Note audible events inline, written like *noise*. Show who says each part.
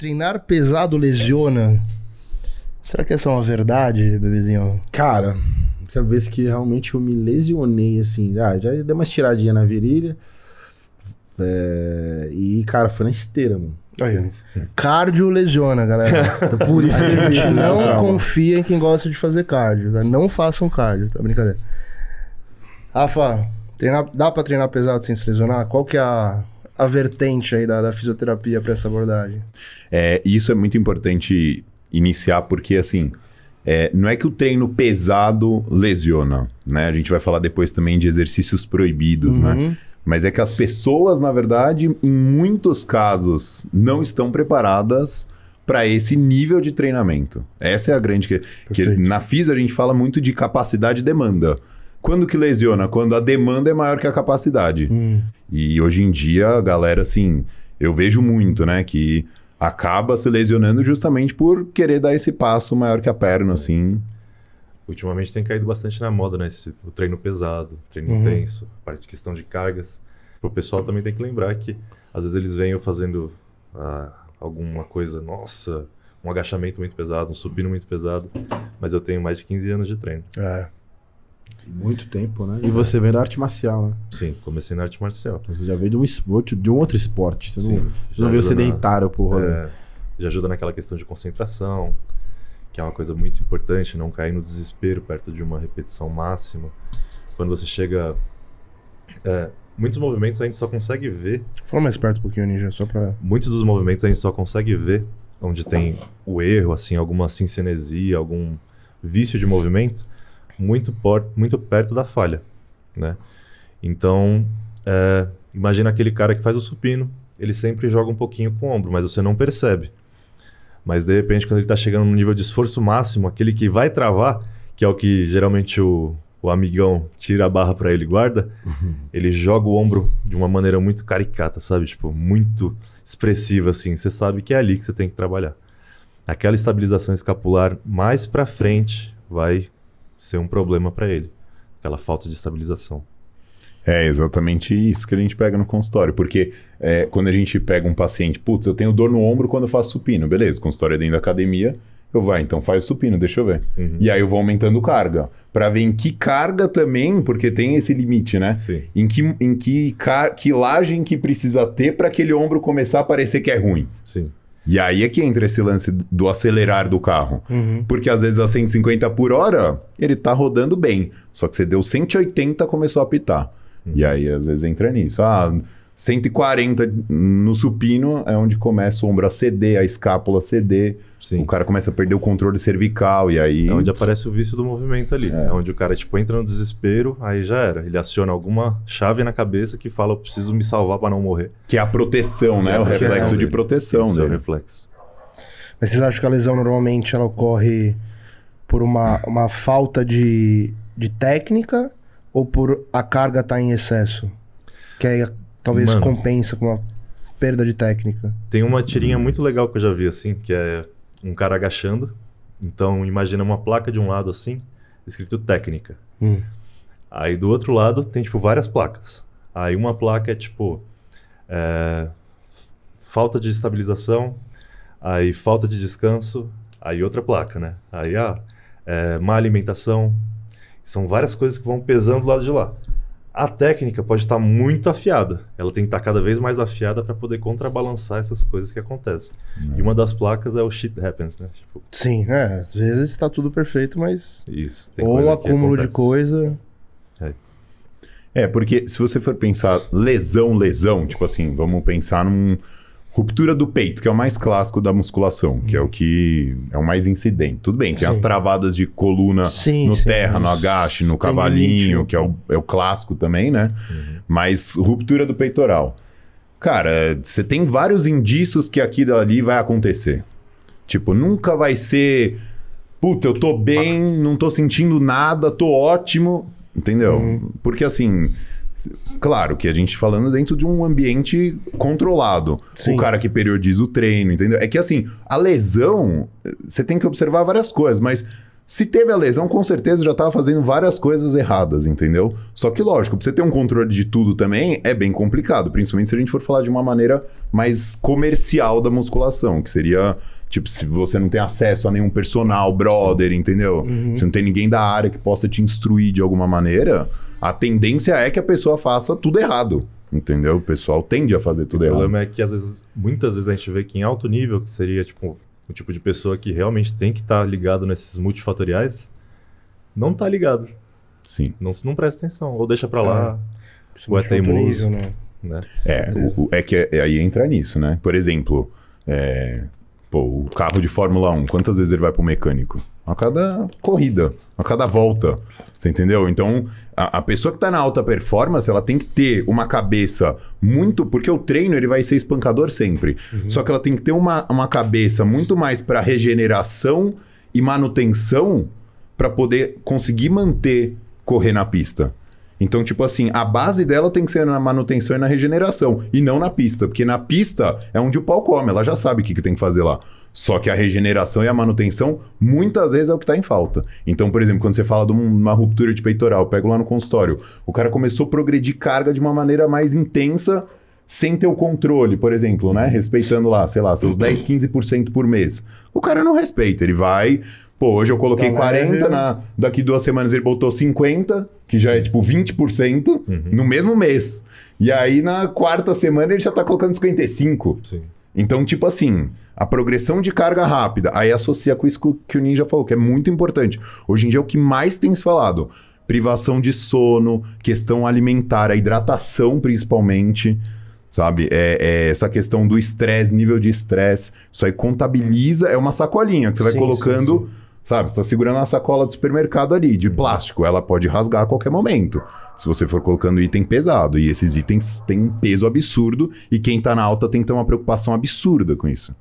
Speaker 1: Treinar pesado lesiona. Será que essa é uma verdade, bebezinho?
Speaker 2: Cara, a vez que realmente eu me lesionei, assim, ah, já dei umas tiradinhas na virilha. É, e, cara, foi na esteira, mano. Aí, é. cardio lesiona, galera. *laughs* Então, por isso que a gente não, né? confia em quem gosta de fazer cardio. Tá? Não façam cardio, tá? Brincadeira. Rafa, treinar, dá pra treinar pesado sem se lesionar? Qual que é a a vertente aí da, da fisioterapia para essa abordagem? É, isso é muito importante iniciar, porque assim. É, não é que o treino pesado lesiona, né? A gente vai falar depois também de exercícios proibidos, né? uhum. né? Mas é que as pessoas, na verdade, em muitos casos, não estão preparadas para esse nível de treinamento. Essa é a grande que, que, na FISA a gente fala muito de capacidade e demanda. Quando que lesiona? Quando a demanda é maior que a capacidade. Hum. E hoje em dia, a galera, assim, eu vejo muito, né, que acaba se lesionando justamente por querer dar esse passo maior que a perna, assim.
Speaker 1: Ultimamente tem caído bastante na moda, né? Esse, o treino pesado, treino uhum. intenso, parte de questão de cargas. O pessoal também tem que lembrar que às vezes eles vêm fazendo ah, alguma coisa, nossa, um agachamento muito pesado, um subindo muito pesado, mas eu tenho mais de 15 anos de treino. É. Muito tempo, né? E é. você vem da arte marcial, né? Sim, comecei na arte marcial. Então, você já veio de um esporte, de um outro esporte. Você Sim, não, você não veio sedentário na, pro rolê. É, já ajuda naquela questão de concentração, que é uma coisa muito importante, não cair no desespero perto de uma repetição máxima. Quando você chega. É, muitos movimentos a gente só consegue ver. Fala mais perto um pouquinho, Ninja, só pra. Muitos dos movimentos a gente só consegue ver onde tem o erro, assim, alguma sincenesia, algum vício de movimento muito, por, muito perto da falha, né? Então, é, imagina aquele cara que faz o supino, ele sempre joga um pouquinho com o ombro, mas você não percebe. Mas de repente, quando ele está chegando no nível de esforço máximo, aquele que vai travar, que é o que geralmente o, o amigão tira a barra para ele guarda, *laughs* ele joga o ombro de uma maneira muito caricata, sabe? Tipo, muito expressiva, assim. Você sabe que é ali que você tem que trabalhar. Aquela estabilização escapular mais para frente vai ser um problema para ele, aquela falta de estabilização. É exatamente
Speaker 2: isso que a gente pega no consultório, porque é, quando a gente pega um paciente, putz, eu tenho dor no ombro quando eu faço supino, beleza, o consultório é dentro da academia, eu vou, então faz supino, deixa eu ver. Uhum. E aí eu vou aumentando carga, para ver em que carga também, porque tem esse limite, né? Sim. Em que em que car... que que precisa ter para aquele ombro começar a parecer que é ruim. Sim. E aí é que entra esse lance do acelerar do carro. Uhum. Porque às vezes a 150 por hora, ele tá rodando bem. Só que você deu 180, começou a apitar. Uhum. E aí às vezes entra nisso. Ah, 140 no supino é onde começa o ombro a ceder, a
Speaker 1: escápula a ceder. Sim. O cara começa a perder o controle cervical e aí. É onde aparece o vício do movimento ali. É. é. onde o cara, tipo, entra no desespero, aí já era. Ele aciona alguma chave na cabeça que fala, eu preciso me salvar para não morrer. Que é a proteção, né? É o reflexo de proteção Esse É o reflexo.
Speaker 2: Mas vocês acham que a lesão normalmente ela ocorre por uma, uma falta de, de técnica ou por a carga estar tá em excesso? Que aí talvez Mano, compensa com uma perda de técnica. Tem uma tirinha
Speaker 1: muito legal que eu já vi, assim, que é um cara agachando. Então, imagina uma placa de um lado assim, escrito técnica. Hum. Aí do outro lado tem, tipo, várias placas. Aí uma placa é, tipo, é... falta de estabilização, aí falta de descanso, aí outra placa, né? Aí, ah, é, má alimentação. São várias coisas que vão pesando do lado de lá. A técnica pode estar muito afiada. Ela tem que estar cada vez mais afiada para poder contrabalançar essas coisas que acontecem. Uhum. E uma das placas é o shit happens, né? Tipo... Sim, é, às vezes está tudo perfeito, mas. Isso, tem Ou o acúmulo de coisa. É.
Speaker 2: é, porque se você for pensar lesão, lesão, tipo assim, vamos pensar num Ruptura do peito, que é o mais clássico da musculação, que é o que é o mais incidente. Tudo bem, tem sim. as travadas de coluna sim, no sim, terra, no agache, no cavalinho, que é o, é o clássico também, né? Uhum. Mas ruptura do peitoral. Cara, você tem vários indícios que aquilo ali vai acontecer. Tipo, nunca vai ser. Puta, eu tô bem, não tô sentindo nada, tô ótimo. Entendeu? Uhum. Porque assim Claro que a gente falando dentro de um ambiente controlado. Sim. O cara que periodiza o treino, entendeu? É que assim, a lesão, eh, você tem que observar várias coisas, mas se teve a lesão, com certeza já estava fazendo várias coisas erradas, entendeu? Só que, lógico, pra você ter um controle de tudo também é bem complicado, principalmente se a gente for falar de uma maneira mais comercial da musculação, que seria, tipo, se você não tem acesso a nenhum personal, brother, entendeu? Uhum. Se não tem ninguém da área que possa te instruir de alguma maneira, a tendência é que a pessoa faça tudo errado. Entendeu? O pessoal tende a fazer tudo errado. O problema
Speaker 1: é que às vezes, muitas vezes a gente vê que em alto nível, que seria tipo o tipo de pessoa que realmente tem que estar tá ligado nesses multifatoriais, não está ligado. Sim. Não, não presta atenção, ou deixa para lá, ah, ou é teimoso. Né?
Speaker 2: Né? É, o, o, é que é, é, aí entra nisso, né? Por exemplo, é, Pô, o carro de Fórmula 1, quantas vezes ele vai pro mecânico? A cada corrida, a cada volta. Você entendeu? Então, a, a pessoa que está na alta performance, ela tem que ter uma cabeça muito. Porque o treino ele vai ser espancador sempre. Uhum. Só que ela tem que ter uma, uma cabeça muito mais para regeneração e manutenção para poder conseguir manter correr na pista. Então, tipo assim, a base dela tem que ser na manutenção e na regeneração, e não na pista, porque na pista é onde o pau come, ela já sabe o que, que tem que fazer lá. Só que a regeneração e a manutenção muitas vezes é o que está em falta. Então, por exemplo, quando você fala de uma ruptura de peitoral, pego lá no consultório, o cara começou a progredir carga de uma maneira mais intensa, sem ter o controle, por exemplo, né? Respeitando lá, sei lá, seus 10, 15% por mês. O cara não respeita, ele vai Pô, hoje eu coloquei é então, 40, na, daqui duas semanas ele botou 50, que já é tipo 20% uhum. no mesmo mês. E aí na quarta semana ele já tá colocando 55. Sim. Então, tipo assim, a progressão de carga rápida, aí associa com isso que o Ninja falou, que é muito importante. Hoje em dia é o que mais tem se falado. Privação de sono, questão alimentar, a hidratação principalmente sabe? É, é, essa questão do estresse, nível de estresse, isso aí contabiliza, é uma sacolinha que você vai sim, colocando sim, sim. Sabe, você está segurando uma sacola do supermercado ali, de plástico. Ela pode rasgar a qualquer momento, se você for colocando item pesado. E esses itens têm um peso absurdo, e quem está na alta tem que ter uma preocupação absurda com isso.